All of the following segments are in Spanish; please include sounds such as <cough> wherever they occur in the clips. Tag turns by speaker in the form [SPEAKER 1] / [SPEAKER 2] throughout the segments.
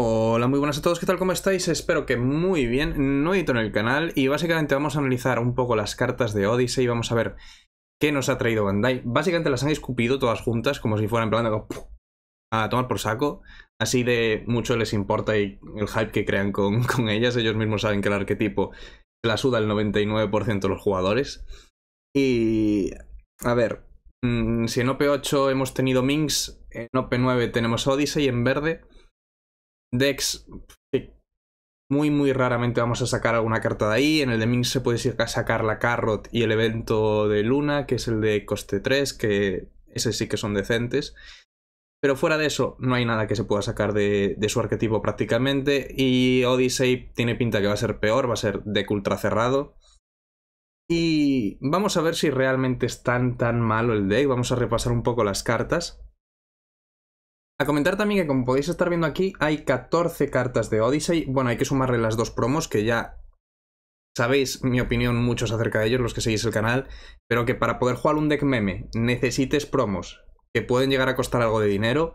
[SPEAKER 1] Hola, muy buenas a todos, ¿qué tal? ¿Cómo estáis? Espero que muy bien, No edito en el canal y básicamente vamos a analizar un poco las cartas de Odyssey y vamos a ver qué nos ha traído Bandai. Básicamente las han escupido todas juntas como si fueran en plan a tomar por saco, así de mucho les importa el hype que crean con, <laughs> con ellas, ellos mismos saben que el arquetipo la suda el 99% de los jugadores. Y... a ver, mm, si en OP8 hemos tenido Minx, en OP9 tenemos Odyssey en verde decks muy muy raramente vamos a sacar alguna carta de ahí. En el de Minx se puede sacar la Carrot y el evento de Luna, que es el de coste 3, que ese sí que son decentes. Pero fuera de eso, no hay nada que se pueda sacar de, de su arquetipo prácticamente. Y Odyssey tiene pinta que va a ser peor, va a ser de ultra cerrado. Y vamos a ver si realmente es tan tan malo el deck. Vamos a repasar un poco las cartas. A comentar también que como podéis estar viendo aquí hay 14 cartas de Odyssey. Bueno, hay que sumarle las dos promos que ya sabéis mi opinión muchos acerca de ellos, los que seguís el canal, pero que para poder jugar un deck meme necesites promos que pueden llegar a costar algo de dinero,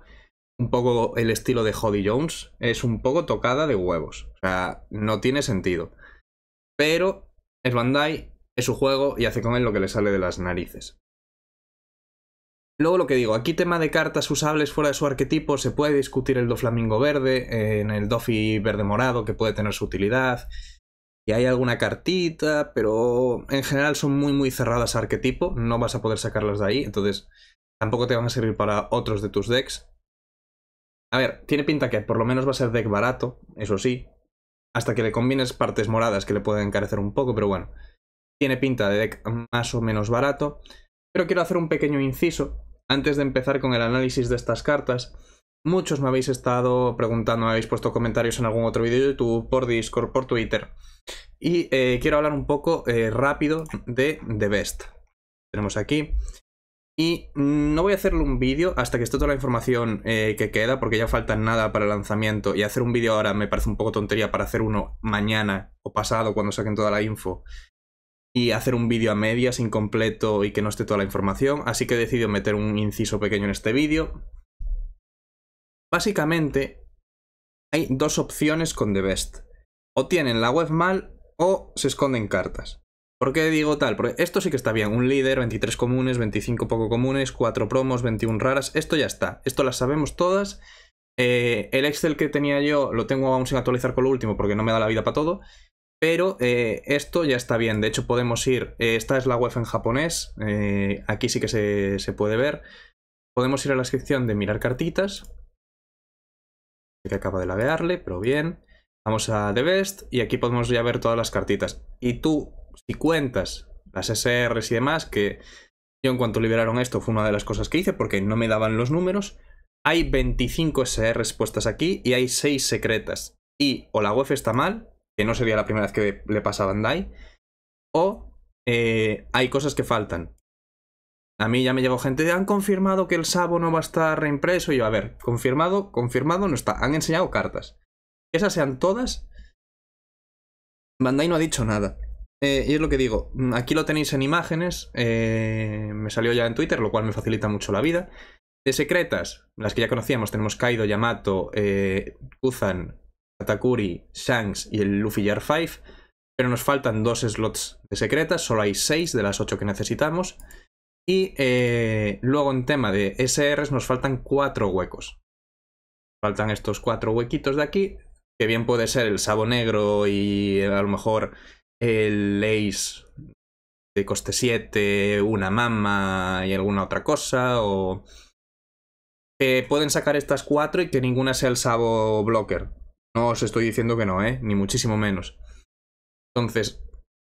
[SPEAKER 1] un poco el estilo de Hody Jones, es un poco tocada de huevos. O sea, no tiene sentido. Pero es Bandai, es su juego y hace con él lo que le sale de las narices. Luego lo que digo, aquí tema de cartas usables fuera de su arquetipo, se puede discutir el Doflamingo verde, eh, en el dofi verde morado que puede tener su utilidad, y hay alguna cartita, pero en general son muy muy cerradas arquetipo, no vas a poder sacarlas de ahí, entonces tampoco te van a servir para otros de tus decks. A ver, tiene pinta que por lo menos va a ser deck barato, eso sí, hasta que le combines partes moradas que le pueden encarecer un poco, pero bueno, tiene pinta de deck más o menos barato. Pero quiero hacer un pequeño inciso antes de empezar con el análisis de estas cartas. Muchos me habéis estado preguntando, me habéis puesto comentarios en algún otro vídeo de YouTube, por Discord, por Twitter. Y eh, quiero hablar un poco eh, rápido de The Best. Tenemos aquí. Y mm, no voy a hacerle un vídeo hasta que esté toda la información eh, que queda, porque ya falta nada para el lanzamiento. Y hacer un vídeo ahora me parece un poco tontería para hacer uno mañana o pasado, cuando saquen toda la info y hacer un vídeo a medias, incompleto y que no esté toda la información, así que he decidido meter un inciso pequeño en este vídeo. Básicamente, hay dos opciones con The Best. O tienen la web mal o se esconden cartas. ¿Por qué digo tal? Porque esto sí que está bien. Un líder, 23 comunes, 25 poco comunes, 4 promos, 21 raras. Esto ya está. Esto las sabemos todas. Eh, el Excel que tenía yo lo tengo aún sin actualizar con lo último porque no me da la vida para todo. Pero eh, esto ya está bien. De hecho, podemos ir. Eh, esta es la web en japonés. Eh, aquí sí que se, puede ver. Podemos ir a la sección de mirar cartitas. Que acaba de lavearle, pero bien. Vamos a The Best y aquí podemos ya ver todas las cartitas. Y tú, si cuentas las SRs y demás, que yo en cuanto liberaron esto fue una de las cosas que hice porque no me daban los números. Hay 25 SRs puestas aquí y hay 6 secretas. Y o la web está mal, que no sería la primera vez que le pasa a Bandai, o eh, hay cosas que faltan. A mí ya me llegó gente, han confirmado que el Sabo no va a estar reimpreso. Y yo, a ver, confirmado, confirmado no está. Han enseñado cartas. Esas sean todas. Bandai no ha dicho nada. Eh, y es lo que digo, mm, aquí lo tenéis en imágenes, eh, me salió ya en Twitter, lo cual me facilita mucho la vida. De secretas, las que ya conocíamos, tenemos Kaido, Yamato, eh, Kuzan, Katakuri, Shanks y el Luffy Year 5, pero nos faltan dos slots de secretas, solo hay seis de las 8 que necesitamos. Y eh, luego en tema de SRs nos faltan cuatro huecos. Faltan estos cuatro huequitos de aquí, que bien puede ser el Sabo Negro y eh, a lo mejor el Ace de coste 7, una mama y alguna otra cosa, o... pueden sacar estas cuatro y que ninguna sea el Sabo Blocker. No os estoy diciendo que no, ¿eh? Ni muchísimo menos. Entonces,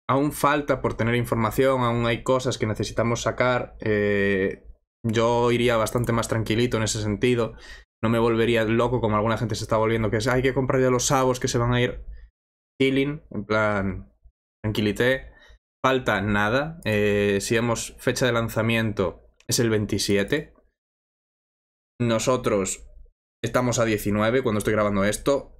[SPEAKER 1] aún falta por tener información, aún hay cosas que necesitamos sacar. Eh, yo iría bastante más tranquilito en ese sentido. No me volvería loco como alguna gente se está volviendo, que es, hay que comprar ya los sabos que se van a ir chilling, en plan, tranquilité. Falta nada. Eh, si hemos fecha de lanzamiento, es el 27. Nosotros estamos a 19 cuando estoy grabando esto.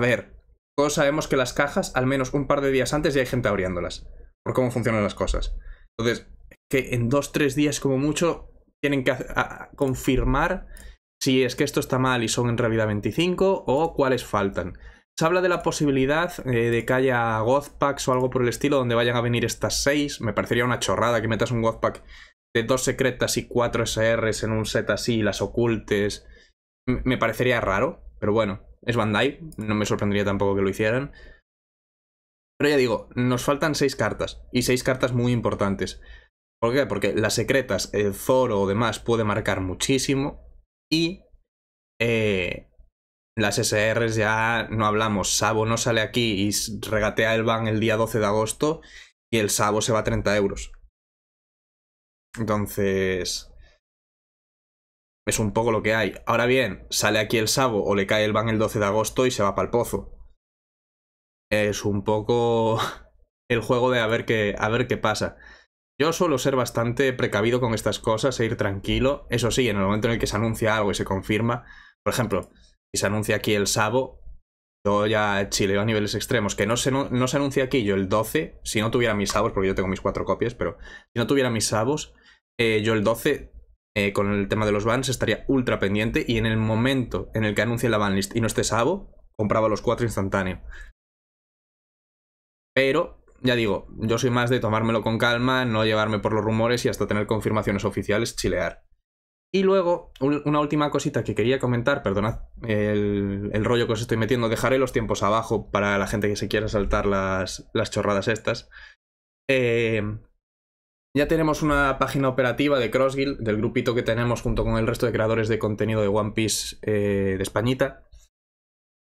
[SPEAKER 1] A ver, todos sabemos que las cajas, al menos un par de días antes, ya hay gente abriéndolas. Por cómo funcionan las cosas. Entonces, que en dos, tres días como mucho, tienen que confirmar si es que esto está mal y son en realidad 25 o cuáles faltan. Se habla de la posibilidad eh, de que haya godpacks o algo por el estilo donde vayan a venir estas seis. Me parecería una chorrada que metas un godpack de dos secretas y cuatro SRs en un set así y las ocultes. me parecería raro, pero bueno. Es Bandai, no me sorprendería tampoco que lo hicieran. Pero ya digo, nos faltan seis cartas, y seis cartas muy importantes. ¿Por qué? Porque las secretas, el Zoro o demás puede marcar muchísimo, y eh, las SRs ya no hablamos. Sabo no sale aquí y regatea el ban el día 12 de agosto, y el Sabo se va a 30 euros. Entonces, es un poco lo que hay. Ahora bien, sale aquí el Sabo o le cae el ban el 12 de agosto y se va para el pozo. Es un poco <laughs> el juego de a ver qué, a ver qué pasa. Yo suelo ser bastante precavido con estas cosas e ir tranquilo. Eso sí, en el momento en el que se anuncia algo y se confirma, por ejemplo, si se anuncia aquí el Sabo, yo ya chileo a niveles extremos. Que no se, no se anuncia aquí yo el 12, si no tuviera mis Sabos, porque yo tengo mis cuatro copias, pero si no tuviera mis Sabos, eh, yo el 12 eh, con el tema de los bans estaría ultra pendiente y en el momento en el que anuncie la banlist y no esté Sabo, compraba los cuatro instantáneo. Pero, ya digo, yo soy más de tomármelo con calma, no llevarme por los rumores y hasta tener confirmaciones oficiales chilear. Y luego, una última cosita que quería comentar, perdonad el, rollo que os estoy metiendo, dejaré los tiempos abajo para la gente que se quiera saltar las, las chorradas estas. Eh, ya tenemos una página operativa de CrossGuild, del grupito que tenemos junto con el resto de creadores de contenido de One Piece eh, de Españita.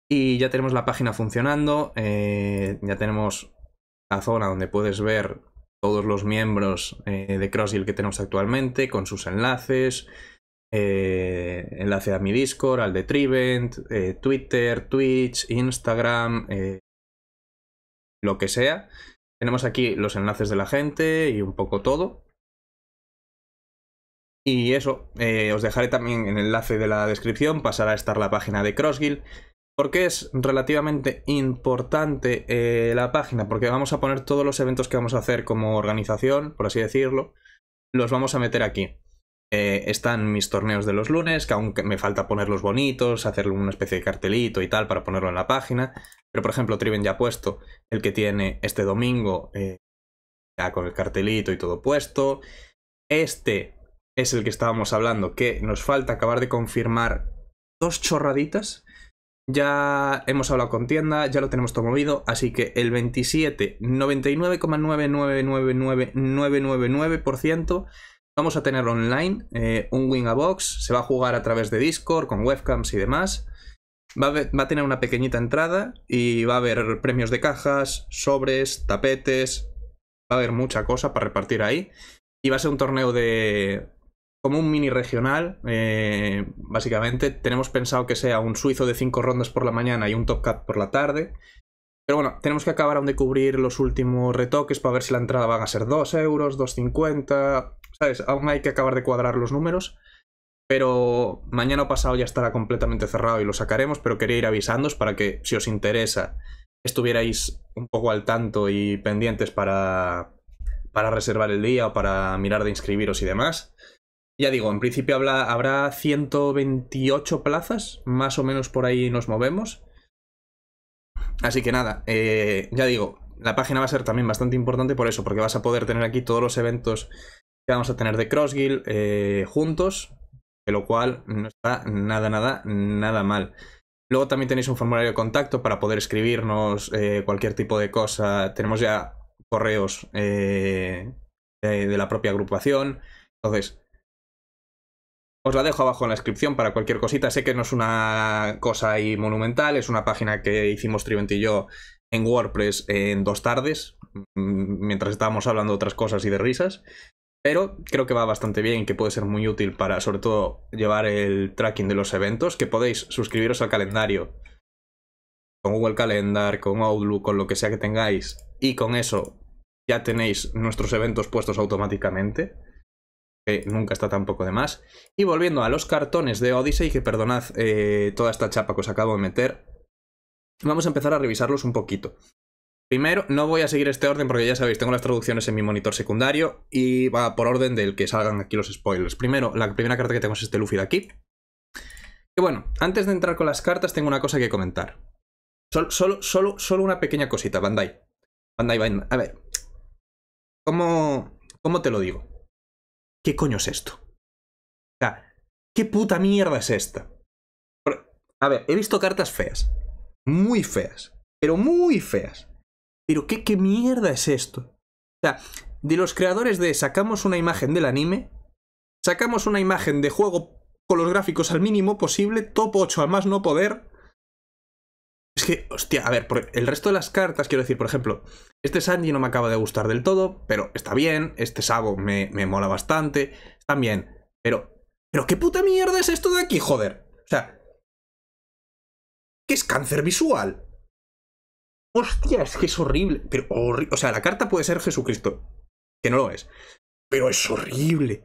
[SPEAKER 1] Y ya tenemos la página funcionando, eh, ya tenemos la zona donde puedes ver todos los miembros eh, de CrossGuild que tenemos actualmente, con sus enlaces, enlace a mi Discord, al de Trivent, Twitter, Twitch, Instagram, lo que sea. Tenemos aquí los enlaces de la gente y un poco todo. Y eso, eh, os dejaré también el enlace de la descripción, pasará a estar la página de CrossGuild, porque es relativamente importante eh, la página, porque vamos a poner todos los eventos que vamos a hacer como organización, por así decirlo, los vamos a meter aquí. Eh, están mis torneos de los lunes, que aún me falta ponerlos bonitos, hacerle una especie de cartelito y tal para ponerlo en la página. Pero por ejemplo, Triven ya ha puesto el que tiene este domingo, eh, ya con el cartelito y todo puesto. Este es el que estábamos hablando, que nos falta acabar de confirmar dos chorraditas. Ya hemos hablado con tienda, ya lo tenemos todo movido, así que el 27, Vamos a tener online eh, un Box, se va a jugar a través de Discord, con webcams y demás. Va a, tener una pequeñita entrada y va a haber premios de cajas, sobres, tapetes. Va a haber mucha cosa para repartir ahí. Y va a ser un torneo de. como un mini regional. Eh, básicamente, tenemos pensado que sea un suizo de 5 rondas por la mañana y un top cat por la tarde. Pero bueno, tenemos que acabar aún de cubrir los últimos retoques para ver si la entrada van a ser 2 euros, 2,50, ¿sabes? Aún hay que acabar de cuadrar los números. Pero mañana pasado ya estará completamente cerrado y lo sacaremos, pero quería ir avisándos para que si os interesa estuvierais un poco al tanto y pendientes para, reservar el día o para mirar de inscribiros y demás. Ya digo, en principio habrá 128 plazas, más o menos por ahí nos movemos. Así que nada, eh, ya digo, la página va a ser también bastante importante por eso, porque vas a poder tener aquí todos los eventos que vamos a tener de CrossGill eh, juntos, de lo cual no está nada, nada, nada mal. Luego también tenéis un formulario de contacto para poder escribirnos eh, cualquier tipo de cosa. Tenemos ya correos de, de la propia agrupación. Entonces, os la dejo abajo en la descripción para cualquier cosita. Sé que no es una cosa ahí monumental, es una página que hicimos Trivent y yo en WordPress en dos tardes, mm, mientras estábamos hablando de otras cosas y de risas. Pero creo que va bastante bien y que puede ser muy útil para, sobre todo, llevar el tracking de los eventos, que podéis suscribiros al calendario con Google Calendar, con Outlook, con lo que sea que tengáis, y con eso ya tenéis nuestros eventos puestos automáticamente que nunca está tampoco de más. Y volviendo a los cartones de Odyssey, que perdonad eh, toda esta chapa que os acabo de meter, vamos a empezar a revisarlos un poquito. Primero, no voy a seguir este orden porque ya sabéis, tengo las traducciones en mi monitor secundario y va por orden del que salgan aquí los spoilers. Primero, la primera carta que tengo es este Luffy de aquí. Y bueno, antes de entrar con las cartas tengo una cosa que comentar. Solo, solo, solo, una pequeña cosita, Bandai. Bandai, Bandai. A ver, ¿cómo, cómo te lo digo? ¿qué coño es esto? O sea, ¿qué puta mierda es esta? A ver, he visto cartas feas. Muy feas. Pero muy feas. Pero ¿qué, qué mierda es esto? O sea, de los creadores de sacamos una imagen del anime, sacamos una imagen de juego con los gráficos al mínimo posible, top 8 al más no poder, es que, hostia, a ver, el resto de las cartas, quiero decir, por ejemplo, este Sandy no me acaba de gustar del todo, pero está bien, este Sabo me, mola bastante, también. bien, pero... ¿Pero qué puta mierda es esto de aquí, joder? O sea... ¿Qué es cáncer visual? Hostia, es que es horrible, pero O sea, la carta puede ser Jesucristo, que no lo es, pero es horrible.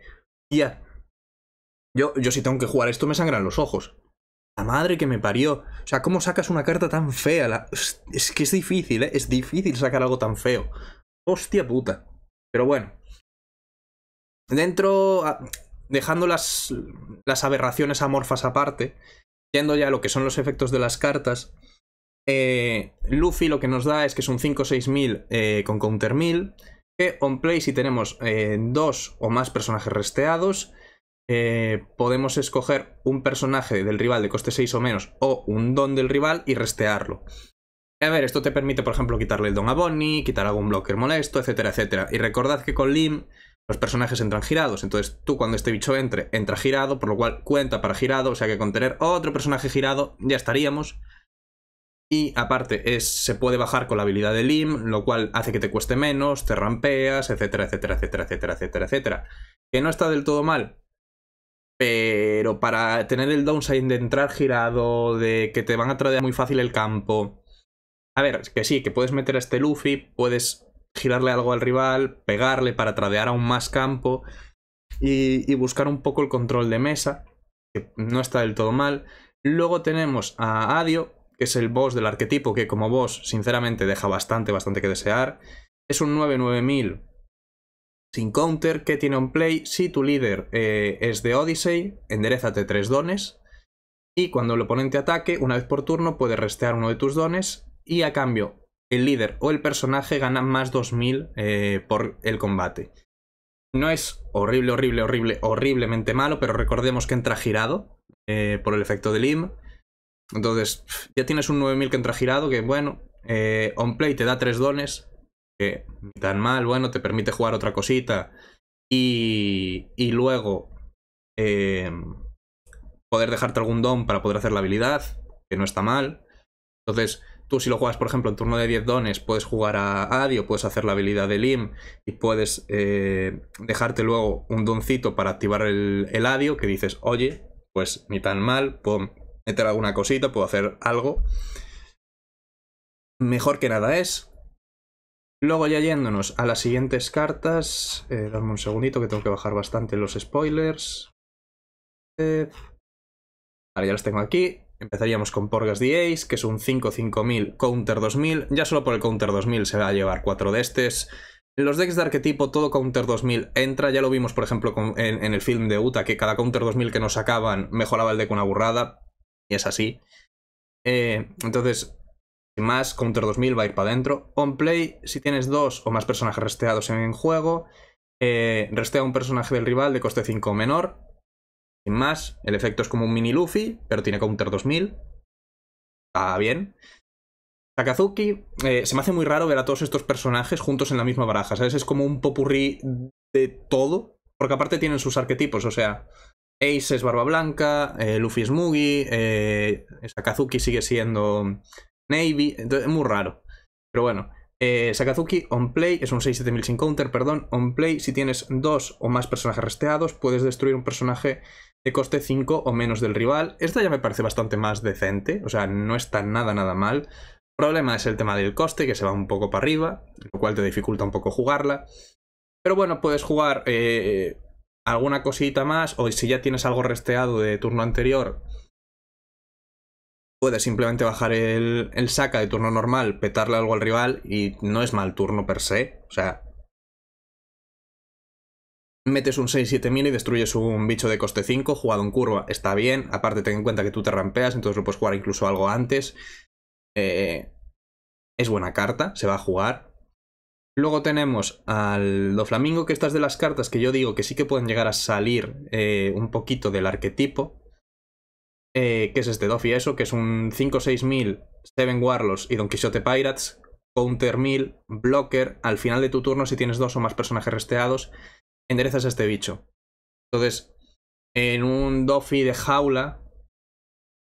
[SPEAKER 1] Ya. Yo, yo si tengo que jugar esto me sangran los ojos. La madre que me parió. O sea, ¿cómo sacas una carta tan fea? Es que es difícil, ¿eh? Es difícil sacar algo tan feo. Hostia puta. Pero bueno. Dentro, dejando las, las aberraciones amorfas aparte, yendo ya a lo que son los efectos de las cartas, eh, Luffy lo que nos da es que es un 5-6 mil eh, con counter 1000, que on play si tenemos eh, dos o más personajes resteados, eh, podemos escoger un personaje del rival de coste 6 o menos o un don del rival y restearlo. A ver, esto te permite, por ejemplo, quitarle el don a Bonnie, quitar algún blocker molesto, etcétera, etcétera. Y recordad que con Lim los personajes entran girados, entonces tú cuando este bicho entre, entra girado, por lo cual cuenta para girado, o sea que con tener otro personaje girado ya estaríamos. Y aparte es, se puede bajar con la habilidad de Lim, lo cual hace que te cueste menos, te rampeas, etcétera, etcétera, etcétera, etcétera, etcétera, etcétera. Que no está del todo mal, pero para tener el downside de entrar girado, de que te van a tradear muy fácil el campo. A ver, que sí, que puedes meter a este Luffy, puedes girarle algo al rival, pegarle para tradear aún más campo y, buscar un poco el control de mesa, que no está del todo mal. Luego tenemos a Adio, que es el boss del arquetipo, que como boss, sinceramente, deja bastante, bastante que desear. Es un 9-9000 sin counter, tiene on play. Si tu líder eh, es de Odyssey, enderezate tres dones. Y cuando el oponente ataque, una vez por turno, puedes restear uno de tus dones. Y a cambio, el líder o el personaje gana más 2000 eh, por el combate. No es horrible, horrible, horrible, horriblemente malo, pero recordemos que entra girado eh, por el efecto del IM. Entonces, ya tienes un 9000 que entra girado, que bueno, eh, on play te da 3 dones, que ni tan mal, bueno, te permite jugar otra cosita. Y, luego em, poder dejarte algún don para poder hacer la habilidad, que no está mal. Entonces, tú si lo juegas, por ejemplo, en turno de 10 dones, puedes jugar a Adio, puedes hacer la habilidad de Lim y puedes eh, dejarte luego un doncito para activar el, el, Adio, que dices, oye, pues ni tan mal, puedo meter alguna cosita, puedo hacer algo. Mejor que nada es, Luego ya yéndonos a las siguientes cartas, eh, dame un segundito que tengo que bajar bastante los spoilers. Eh, ya las tengo aquí. Empezaríamos con Porgas the que es un 5-5000 Counter 2000. Ya solo por el Counter 2000 se va a llevar cuatro de estos. Los decks de arquetipo, todo Counter 2000 entra, ya lo vimos por ejemplo en, el film de Uta, que cada Counter 2000 que nos sacaban mejoraba el deck una burrada, y es así. Eh, entonces, más, Counter 2000 va a ir para adentro. On play, si tienes dos o más personajes resteados en juego, eh, restea un personaje del rival de coste 5 menor. Sin más, el efecto es como un mini Luffy, pero tiene Counter 2000. Está bien. Sakazuki, eh, se me hace muy raro ver a todos estos personajes juntos en la misma baraja, ¿sabes? Es como un popurrí de todo, porque aparte tienen sus arquetipos, o sea, Ace es Barba Blanca, eh, Luffy es Mugi, Sakazuki sigue siendo Navy, es muy raro. Pero bueno, eh, Sakazuki on play es un 6-7000 sin counter, perdón. On play, si tienes dos o más personajes resteados, puedes destruir un personaje de coste 5 o menos del rival. Esta ya me parece bastante más decente, o sea, no está nada, nada mal. El problema es el tema del coste, que se va un poco para arriba, lo cual te dificulta un poco jugarla. Pero bueno, puedes jugar eh, alguna cosita más, o si ya tienes algo resteado de turno anterior, Puedes simplemente bajar el, saca de turno normal, petarle algo al rival y no es mal turno per se. O sea, metes un 6-7 mil y destruyes un bicho de coste 5 jugado en curva. Está bien. Aparte, ten en cuenta que tú te rampeas, entonces lo puedes jugar incluso algo antes. Eh, es buena carta, se va a jugar. Luego tenemos al Doflamingo, que estas de las cartas que yo digo que sí que pueden llegar a salir eh, un poquito del arquetipo. ¿Qué eh, que es este Doffy, eso, que es un 5-6 mil, Seven Warlords y Don Quixote Pirates, Counter 1000, Blocker, al final de tu turno si tienes dos o más personajes resteados, enderezas a este bicho. Entonces, en un Doffy de jaula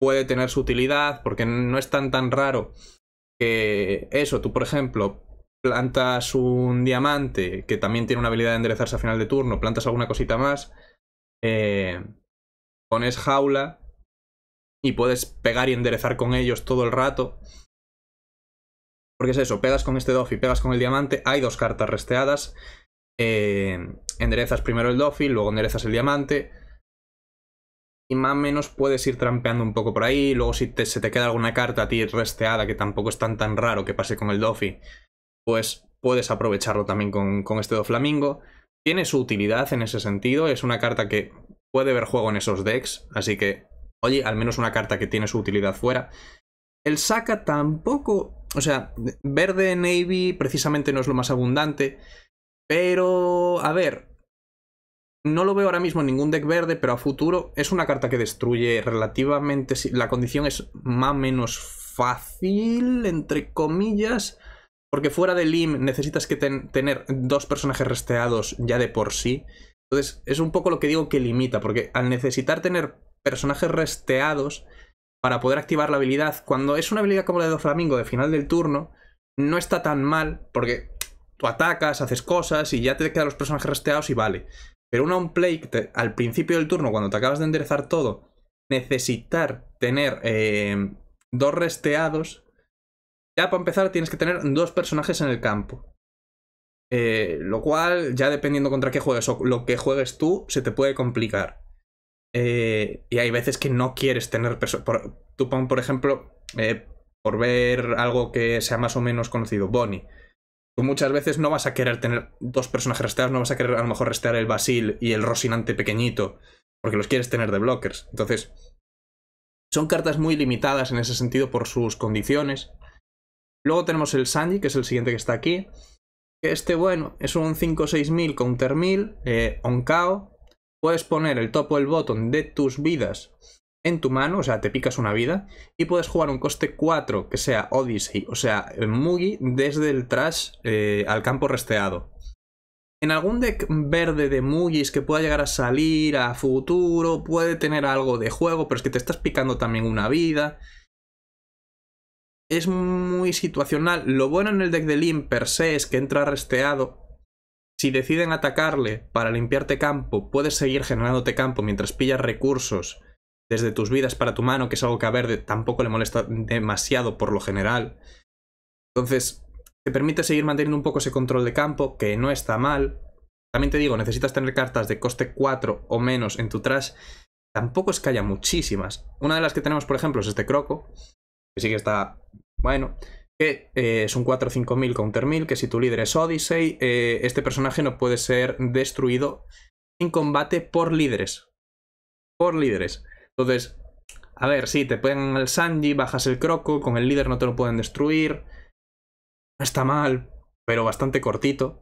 [SPEAKER 1] puede tener su utilidad porque no es tan tan raro que eso, tú por ejemplo plantas un diamante que también tiene una habilidad de enderezarse a final de turno, plantas alguna cosita más, eh, pones jaula y puedes pegar y enderezar con ellos todo el rato. Porque es eso, pegas con este Doffy, pegas con el diamante, hay dos cartas resteadas. Eh, enderezas primero el Doffy, luego enderezas el diamante. Y más o menos puedes ir trampeando un poco por ahí. Luego si se te queda alguna carta a ti resteada, que tampoco es tan tan raro que pase con el Doffy, pues puedes aprovecharlo también con, con este Doflamingo. Tiene su utilidad en ese sentido, es una carta que puede ver juego en esos decks, así que oye, al menos una carta que tiene su utilidad fuera. El Saka tampoco, o sea, verde navy precisamente no es lo más abundante, pero a ver, no lo veo ahora mismo en ningún deck verde, pero a futuro es una carta que destruye relativamente, la condición es más o menos fácil, entre comillas, porque fuera de Lim necesitas que tener dos personajes resteados ya de por sí. Entonces, es un poco lo que digo que limita, porque al necesitar tener personajes resteados para poder activar la habilidad. Cuando es una habilidad como la de Doflamingo de final del turno, no está tan mal, porque tú atacas, haces cosas y ya te quedan los personajes resteados y vale. Pero una on-play al principio del turno, cuando te acabas de enderezar todo, necesitar tener eh, dos resteados. Ya para empezar tienes que tener dos personajes en el campo. Eh, lo cual, ya dependiendo contra qué juegues o lo que juegues tú, se te puede complicar. Eh, y hay veces que no quieres tener personas. Tú por ejemplo, eh, por ver algo que sea más o menos conocido, Bonnie. Tú muchas veces no vas a querer tener dos personajes restados, no vas a querer a lo mejor restear el Basil y el Rosinante pequeñito, porque los quieres tener de blockers. Entonces, son cartas muy limitadas en ese sentido por sus condiciones. Luego tenemos el Sanji, que es el siguiente que está aquí. Este, bueno, es un 5 6000 mil counter 1000, eh, Onkao, Puedes poner el top o el botón de tus vidas en tu mano, o sea, te picas una vida, y puedes jugar un coste 4, que sea Odyssey, o sea, Mugi, desde el trash eh, al campo resteado. En algún deck verde de es que pueda llegar a salir a futuro, puede tener algo de juego, pero es que te estás picando también una vida. Es muy situacional. Lo bueno en el deck de Lim per se es que entra resteado si deciden atacarle para limpiarte campo, puedes seguir generándote campo mientras pillas recursos desde tus vidas para tu mano, que es algo que a Verde tampoco le molesta demasiado por lo general. Entonces, te permite seguir manteniendo un poco ese control de campo, que no está mal. También te digo, necesitas tener cartas de coste 4 o menos en tu trash. Tampoco es que haya muchísimas. Una de las que tenemos, por ejemplo, es este Croco, que sí que está bueno que un un 4 o mil counter 1000, que si tu líder es Odyssey, eh, este personaje no puede ser destruido en combate por líderes. Por líderes. Entonces, a ver, si te ponen al Sanji, bajas el Croco, con el líder no te lo pueden destruir. está mal, pero bastante cortito.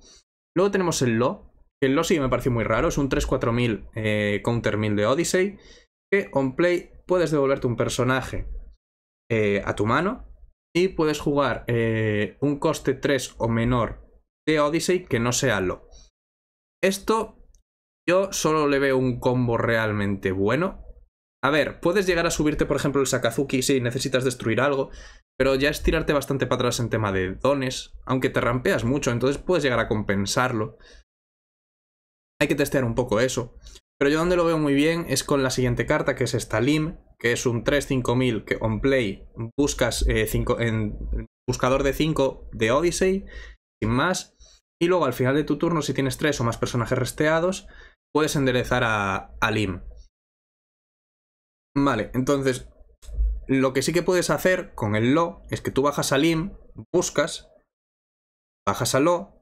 [SPEAKER 1] Luego tenemos el Lo, que el Lo sí me pareció muy raro, es un 3-4 mil eh, counter 1000 de Odyssey, que on play puedes devolverte un personaje eh, a tu mano, y puedes jugar eh, un coste 3 o menor de Odyssey que no sea lo. Esto yo solo le veo un combo realmente bueno. A ver, puedes llegar a subirte, por ejemplo, el Sakazuki si necesitas destruir algo, pero ya es tirarte bastante para atrás en tema de dones, aunque te rampeas mucho, entonces puedes llegar a compensarlo. Hay que testear un poco eso. Pero yo donde lo veo muy bien es con la siguiente carta, que es esta que es un 3-5000 que on play buscas eh, cinco, en buscador de 5 de Odyssey, sin más. Y luego al final de tu turno, si tienes 3 o más personajes resteados, puedes enderezar a, alim Lim. Vale, entonces lo que sí que puedes hacer con el lo es que tú bajas a Lim, buscas, bajas a lo,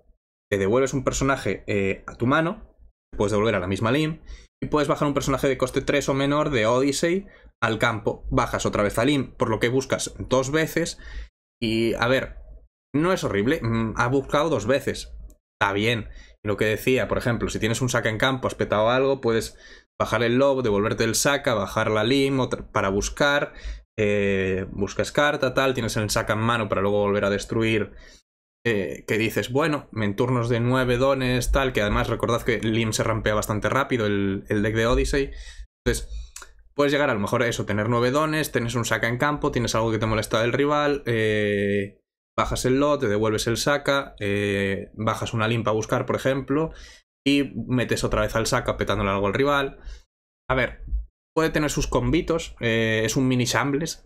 [SPEAKER 1] te devuelves un personaje eh, a tu mano, puedes devolver a la misma Lim, y puedes bajar un personaje de coste 3 o menor de Odyssey al campo, bajas otra vez al Lim, por lo que buscas dos veces. Y a ver, no es horrible, mm, ha buscado dos veces. Está bien. Lo que decía, por ejemplo, si tienes un saca en campo, has petado algo, puedes bajar el lob, devolverte el saca, bajar la lim para buscar, eh, buscas carta, tal, tienes el saca en mano para luego volver a destruir. Eh, que dices, bueno, en turnos de nueve dones, tal, que además recordad que Lim se rampea bastante rápido el, el deck de Odyssey. Entonces, puedes llegar a lo mejor eso, tener nueve dones, tienes un saca en campo, tienes algo que te molesta del rival, eh, bajas el lot, te devuelves el saca, eh, bajas una limpa a buscar, por ejemplo, y metes otra vez al saca petándole algo al rival. A ver, puede tener sus combitos, eh, es un mini shambles,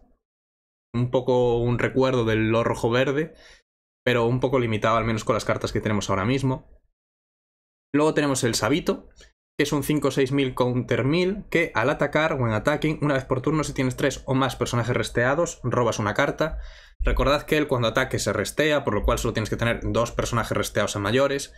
[SPEAKER 1] un poco un recuerdo del lo rojo verde, pero un poco limitado al menos con las cartas que tenemos ahora mismo. Luego tenemos el sabito, es un 5-6.000 counter 1000 que al atacar o en attacking, una vez por turno si tienes 3 o más personajes resteados, robas una carta. Recordad que él cuando ataque se restea, por lo cual solo tienes que tener dos personajes resteados a mayores.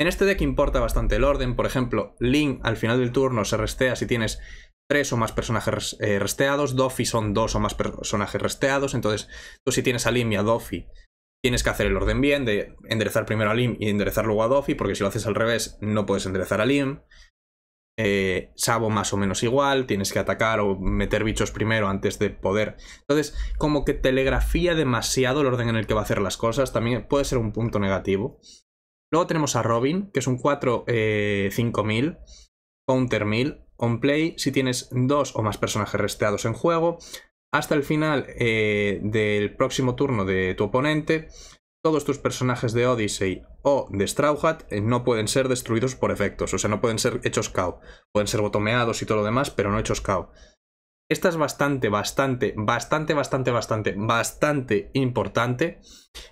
[SPEAKER 1] En este deck importa bastante el orden, por ejemplo, Link al final del turno se restea si tienes 3 o más personajes eh, resteados, Doffy son dos o más personajes resteados, entonces tú si tienes a Lim y a Doffy tienes que hacer el orden bien de enderezar primero a Lim y enderezar luego a Doffy, porque si lo haces al revés no puedes enderezar a Lim. Eh, Sabo más o menos igual, tienes que atacar o meter bichos primero antes de poder. Entonces, como que telegrafía demasiado el orden en el que va a hacer las cosas, también puede ser un punto negativo. Luego tenemos a Robin, que es un 4 eh, 5000, counter 1000, on play si tienes dos o más personajes resteados en juego, hasta el final eh, del próximo turno de tu oponente, todos tus personajes de Odyssey o de Straw eh, no pueden ser destruidos por efectos, o sea, no pueden ser hechos KO. Pueden ser botomeados y todo lo demás, pero no hechos KO. Esta es bastante, bastante, bastante, bastante, bastante, bastante importante.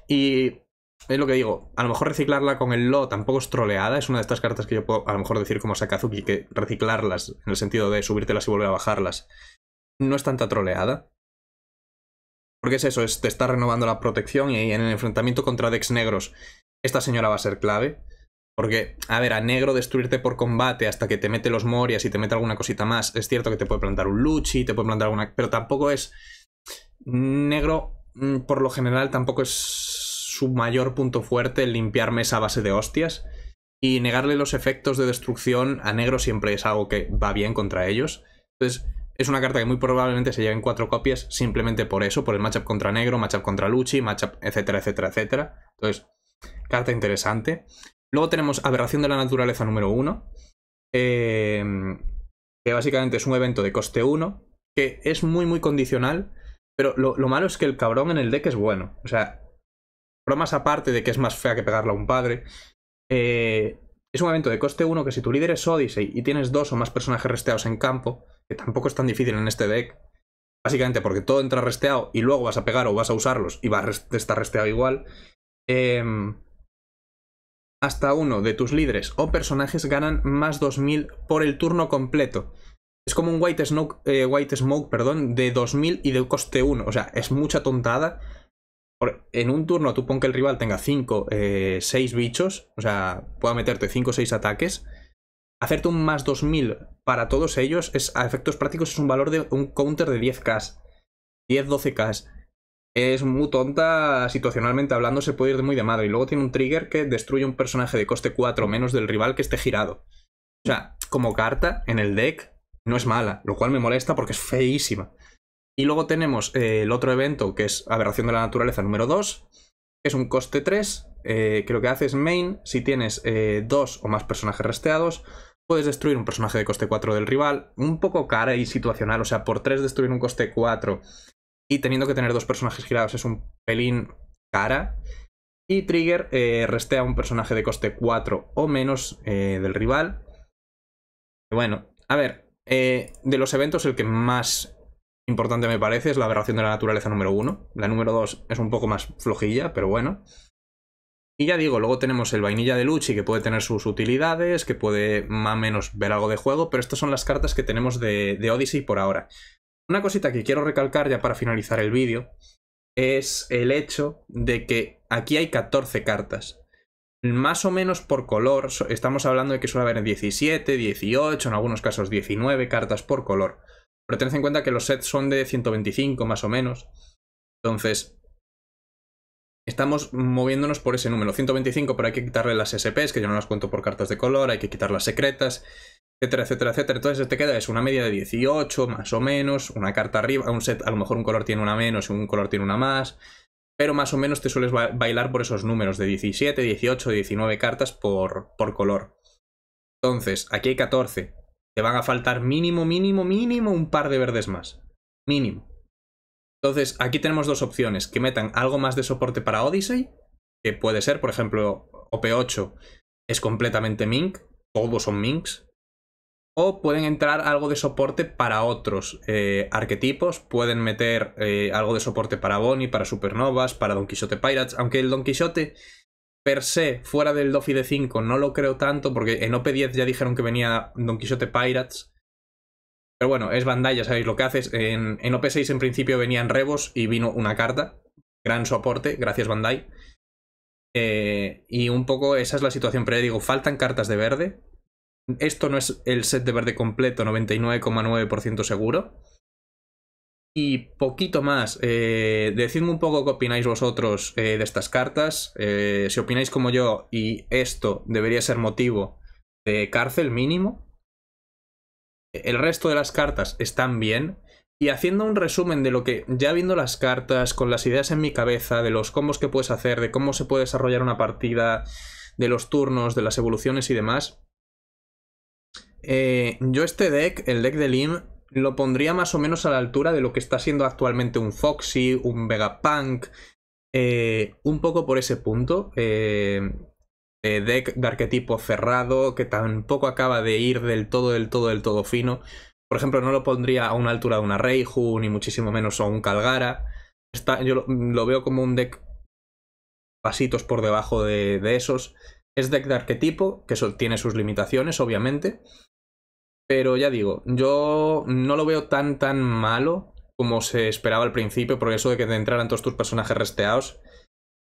[SPEAKER 1] Y es lo que digo, a lo mejor reciclarla con el Lo tampoco es troleada, es una de estas cartas que yo puedo a lo mejor decir como Sakazuki, que reciclarlas, en el sentido de subírtelas y volver a bajarlas, no es tanta troleada. Porque es eso, es, te está renovando la protección y en el enfrentamiento contra Dex negros esta señora va a ser clave. Porque, a ver, a negro destruirte por combate hasta que te mete los morias y te mete alguna cosita más. Es cierto que te puede plantar un luchi, te puede plantar alguna... Pero tampoco es... Negro, mm, por lo general, tampoco es su mayor punto fuerte limpiarme esa base de hostias. Y negarle los efectos de destrucción a negro siempre es algo que va bien contra ellos. Entonces, es una carta que muy probablemente se lleven en cuatro copias simplemente por eso, por el matchup contra negro, matchup contra Luchi, matchup, etcétera, etcétera, etcétera. Entonces, carta interesante. Luego tenemos Aberración de la Naturaleza número 1, eh, que básicamente es un evento de coste 1, que es muy, muy condicional, pero lo, malo es que el cabrón en el deck es bueno. O sea, bromas aparte de que es más fea que pegarle a un padre, eh, es un evento de coste 1 que si tu líder es Odyssey y tienes dos o más personajes resteados en campo, tampoco es tan difícil en este deck. Básicamente porque todo entra resteado y luego vas a pegar o vas a usarlos y va a estar resteado igual. Em, hasta uno de tus líderes o personajes ganan más 2000 por el turno completo. Es como un White Smoke, eh, White Smoke perdón, de 2000 y de coste 1. O sea, es mucha tontada. En un turno tú pon que el rival tenga 5, 6 eh, bichos, o sea, pueda meterte 5 o 6 ataques, hacerte un más 2000 para todos ellos, es, a efectos prácticos, es un valor de un counter de 10k. 10-12k. Es muy tonta, situacionalmente hablando, se puede ir muy de madre. Y luego tiene un trigger que destruye un personaje de coste 4 menos del rival que esté girado. O sea, como carta en el deck no es mala, lo cual me molesta porque es feísima. Y luego tenemos eh, el otro evento que es Aberración de la Naturaleza número 2, es un coste 3, eh, creo que lo que hace es main si tienes eh, dos o más personajes resteados puedes destruir un personaje de coste 4 del rival, un poco cara y situacional, o sea, por 3 destruir un coste 4 y teniendo que tener dos personajes girados es un pelín cara. Y Trigger eh, restea un personaje de coste 4 o menos eh, del rival. Bueno, a ver, eh, de los eventos el que más importante me parece es la aberración de la naturaleza número 1. La número 2 es un poco más flojilla, pero bueno. Y ya digo, luego tenemos el vainilla de Luchi que puede tener sus utilidades, que puede más o menos ver algo de juego, pero estas son las cartas que tenemos de, Odyssey por ahora. Una cosita que quiero recalcar ya para finalizar el vídeo es el hecho de que aquí hay 14 cartas. Más o menos por color, estamos hablando de que suele haber 17, 18, en algunos casos 19 cartas por color. Pero tened en cuenta que los sets son de 125 más o menos. Entonces, estamos moviéndonos por ese número, 125, pero hay que quitarle las SPs, que yo no las cuento por cartas de color, hay que quitar las secretas, etcétera, etcétera, etcétera. Entonces te queda es una media de 18, más o menos, una carta arriba, un set, a lo mejor un color tiene una menos y un color tiene una más, pero más o menos te sueles bailar por esos números de 17, 18, 19 cartas por, por color. Entonces, aquí hay 14. Te van a faltar mínimo, mínimo, mínimo un par de verdes más. Mínimo. Entonces, aquí tenemos dos opciones, que metan algo más de soporte para Odyssey, que puede ser, por ejemplo, OP8 es completamente Mink, todos son Minks, o pueden entrar algo de soporte para otros eh, arquetipos, pueden meter eh, algo de soporte para Bonnie, para Supernovas, para Don Quixote Pirates, aunque el Don Quixote per se, fuera del Dofi de 5, no lo creo tanto, porque en OP10 ya dijeron que venía Don Quixote Pirates, pero bueno, es Bandai, ya sabéis lo que haces. En, OP6 en principio venían rebos y vino una carta. Gran soporte, gracias Bandai. Eh, y un poco esa es la situación, pero ya digo, faltan cartas de verde. Esto no es el set de verde completo, 99,9% seguro. Y poquito más. Eh, decidme un poco qué opináis vosotros eh, de estas cartas. si opináis como yo y esto debería ser motivo de cárcel mínimo, el resto de las cartas están bien. Y haciendo un resumen de lo que, ya viendo las cartas, con las ideas en mi cabeza, de los combos que puedes hacer, de cómo se puede desarrollar una partida, de los turnos, de las evoluciones y demás. Eh, yo este deck, el deck de Lim, lo pondría más o menos a la altura de lo que está siendo actualmente un Foxy, un Vegapunk, eh, un poco por ese punto. Eh, eh, deck de arquetipo cerrado, que tampoco acaba de ir del todo, del todo, del todo fino. Por ejemplo, no lo pondría a una altura de una Reiju, ni muchísimo menos a un Calgara. Está, yo lo, veo como un deck pasitos por debajo de, esos. Es deck de arquetipo, que tiene sus limitaciones, obviamente. Pero ya digo, yo no lo veo tan tan malo como se esperaba al principio, por eso de que te entraran todos tus personajes resteados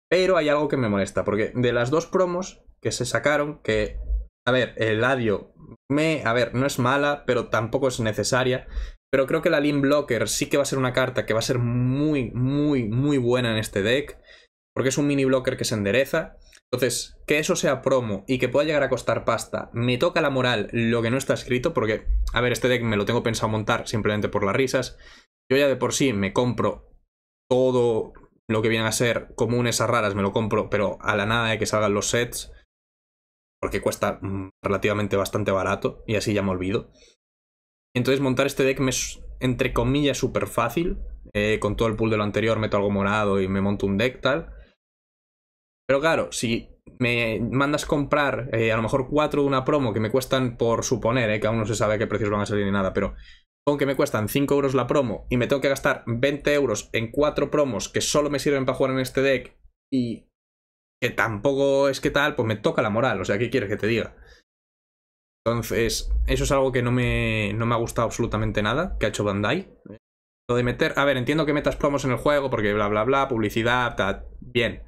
[SPEAKER 1] pero hay algo que me molesta, porque de las dos promos que se sacaron, que, a ver, el Adio, me, a ver, no es mala, pero tampoco es necesaria. Pero creo que la Lean Blocker sí que va a ser una carta que va a ser muy, muy, muy buena en este deck, porque es un mini blocker que se endereza. Entonces, que eso sea promo y que pueda llegar a costar pasta, me toca la moral lo que no está escrito, porque, a ver, este deck me lo tengo pensado montar simplemente por las risas. Yo ya de por sí me compro todo, lo que vienen a ser comunes a raras me lo compro, pero a la nada de que salgan los sets, porque cuesta mm, relativamente bastante barato y así ya me olvido. Entonces montar este deck me entre comillas, súper fácil. Eh, con todo el pool de lo anterior meto algo morado y me monto un deck tal. Pero claro, si me mandas comprar eh, a lo mejor cuatro de una promo que me cuestan por suponer, eh, que aún no se sabe qué precios van a salir ni nada, pero con que me cuestan 5 euros la promo y me tengo que gastar 20 euros en 4 promos que solo me sirven para jugar en este deck y que tampoco es que tal, pues me toca la moral. O sea, ¿qué quieres que te diga? Entonces, eso es algo que no me, no me ha gustado absolutamente nada, que ha hecho Bandai. Lo de meter... A ver, entiendo que metas promos en el juego porque bla, bla, bla, publicidad, está bien.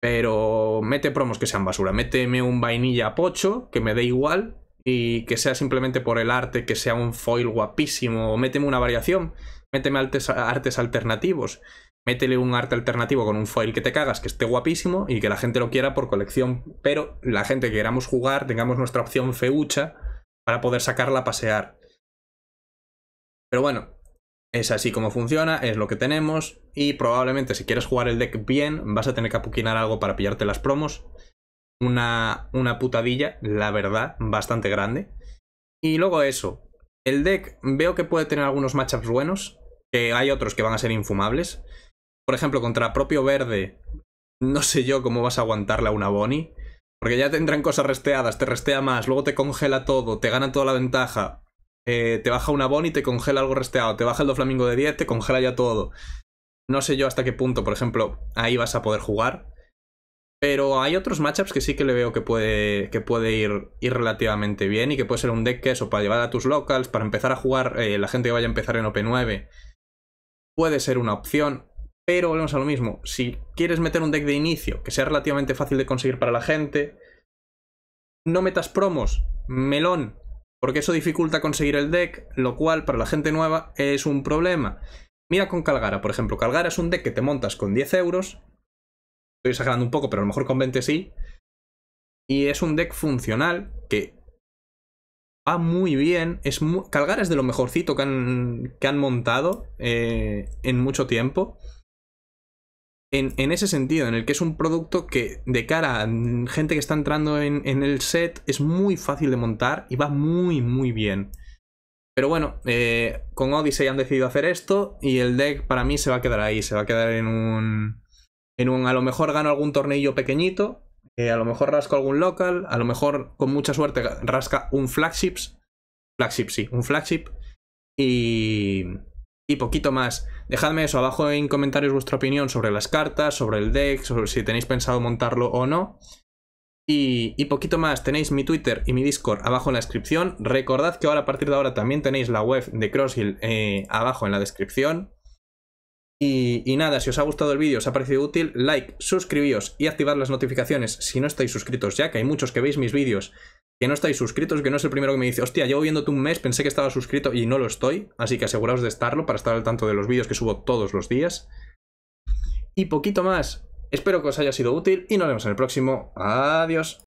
[SPEAKER 1] Pero mete promos que sean basura. Méteme un vainilla pocho, que me dé igual, y que sea simplemente por el arte, que sea un foil guapísimo, o méteme una variación, méteme artes, artes alternativos, métele un arte alternativo con un foil que te cagas, que esté guapísimo y que la gente lo quiera por colección, pero la gente que queramos jugar tengamos nuestra opción feucha para poder sacarla a pasear. Pero bueno, es así como funciona, es lo que tenemos y probablemente si quieres jugar el deck bien vas a tener que apuquinar algo para pillarte las promos una, una putadilla, la verdad, bastante grande. Y luego eso, el deck veo que puede tener algunos matchups buenos, que hay otros que van a ser infumables. Por ejemplo, contra propio verde, no sé yo cómo vas a a una Bonnie. Porque ya tendrán cosas resteadas, te restea más, luego te congela todo, te gana toda la ventaja. Eh, te baja una Bonnie, te congela algo resteado, te baja el Doflamingo de 10, te congela ya todo. No sé yo hasta qué punto, por ejemplo, ahí vas a poder jugar. Pero hay otros matchups que sí que le veo que puede, puede ir, ir relativamente bien y que puede ser un deck que eso, para llevar a tus locals, para empezar a jugar, eh, la gente que vaya a empezar en OP9, puede ser una opción. Pero volvemos a lo mismo, si quieres meter un deck de inicio que sea relativamente fácil de conseguir para la gente, no metas promos, melón, porque eso dificulta conseguir el deck, lo cual para la gente nueva es un problema. Mira con Calgara, por ejemplo, Calgara es un deck que te montas con 10 euros estoy exagerando un poco, pero a lo mejor con 20 sí. Y es un deck funcional que va muy bien. Es muy... Calgar es de lo mejorcito que han, que han montado eh, en mucho tiempo. En, ese sentido, en el que es un producto que de cara a gente que está entrando en, el set es muy fácil de montar y va muy, muy bien. Pero bueno, eh, con Odyssey han decidido hacer esto y el deck para mí se va a quedar ahí, se va a quedar en un... En un, a lo mejor gano algún tornillo pequeñito, eh, a lo mejor rasco algún local, a lo mejor con mucha suerte rasca un flagships, flagship sí, un flagship y, poquito más. Dejadme eso abajo en comentarios vuestra opinión sobre las cartas, sobre el deck, sobre si tenéis pensado montarlo o no. Y, poquito más, tenéis mi Twitter y mi Discord abajo en la descripción. Recordad que ahora a partir de ahora también tenéis la web de Crosshill eh, abajo en la descripción. Y, nada, si os ha gustado el vídeo, os ha parecido útil, like, suscribíos y activad las notificaciones si no estáis suscritos ya, que hay muchos que veis mis vídeos que no estáis suscritos, que no es el primero que me dice, hostia, llevo viéndote un mes, pensé que estaba suscrito y no lo estoy, así que aseguraos de estarlo para estar al tanto de los vídeos que subo todos los días. Y poquito más, espero que os haya sido útil y nos vemos en el próximo. Adiós.